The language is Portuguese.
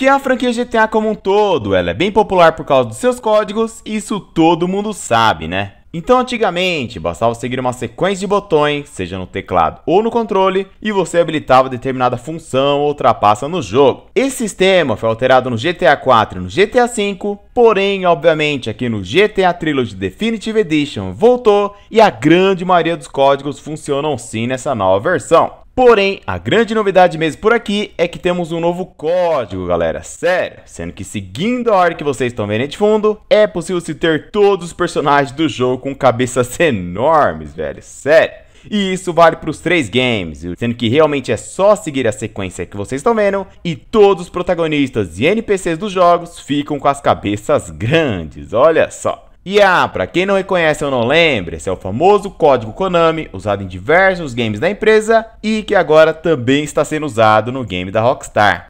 que a franquia GTA como um todo. Ela é bem popular por causa dos seus códigos, isso todo mundo sabe, né? Então, antigamente, bastava seguir uma sequência de botões, seja no teclado ou no controle, e você habilitava determinada função ou trapaça no jogo. Esse sistema foi alterado no GTA 4 e no GTA 5, porém, obviamente, aqui no GTA Trilogy Definitive Edition voltou e a grande maioria dos códigos funcionam sim nessa nova versão. Porém, a grande novidade mesmo por aqui é que temos um novo código, galera, sério. Sendo que seguindo a hora que vocês estão vendo aí de fundo, é possível se ter todos os personagens do jogo com cabeças enormes, velho, sério. E isso vale para os três games, sendo que realmente é só seguir a sequência que vocês estão vendo e todos os protagonistas e NPCs dos jogos ficam com as cabeças grandes, olha só. E ah, para quem não reconhece ou não lembra, esse é o famoso código Konami, usado em diversos games da empresa e que agora também está sendo usado no game da Rockstar.